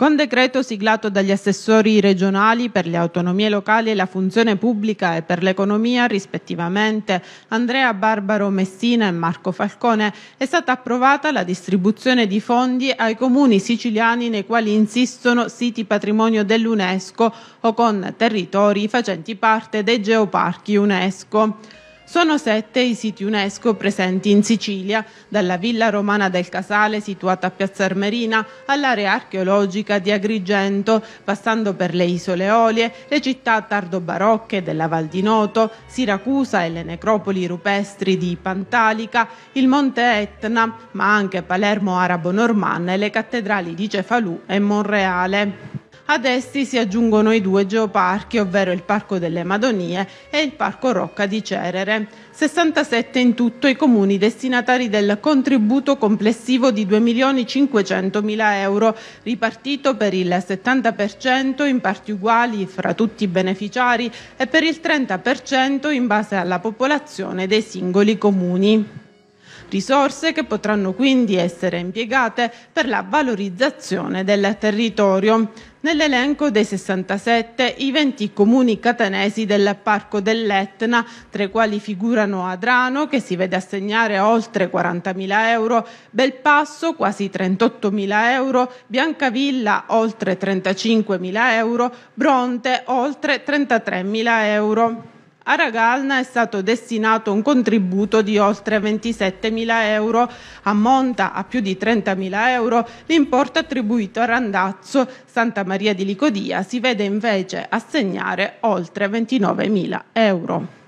Con decreto siglato dagli assessori regionali per le autonomie locali e la funzione pubblica e per l'economia, rispettivamente Andrea Barbaro Messina e Marco Falcone, è stata approvata la distribuzione di fondi ai comuni siciliani nei quali insistono siti patrimonio dell'UNESCO o con territori facenti parte dei geoparchi UNESCO. Sono sette i siti UNESCO presenti in Sicilia, dalla Villa Romana del Casale situata a Piazza Armerina all'area archeologica di Agrigento, passando per le isole Olie, le città tardo-barocche della Val di Noto, Siracusa e le necropoli rupestri di Pantalica, il Monte Etna, ma anche Palermo Arabo-Normanna e le cattedrali di Cefalù e Monreale. Ad essi si aggiungono i due geoparchi, ovvero il Parco delle Madonie e il Parco Rocca di Cerere. 67 in tutto i comuni destinatari del contributo complessivo di 2.500.000 euro, ripartito per il 70% in parti uguali fra tutti i beneficiari e per il 30% in base alla popolazione dei singoli comuni risorse che potranno quindi essere impiegate per la valorizzazione del territorio. Nell'elenco dei 67 i 20 comuni catanesi del Parco dell'Etna, tra i quali figurano Adrano, che si vede assegnare oltre 40.000 euro, Belpasso quasi 38.000 euro, Biancavilla oltre 35.000 euro, Bronte oltre 33.000 euro. A Ragalna è stato destinato un contributo di oltre 27.000 euro, ammonta a più di 30.000 euro l'importo attribuito a Randazzo, Santa Maria di Licodia si vede invece assegnare oltre 29.000 euro.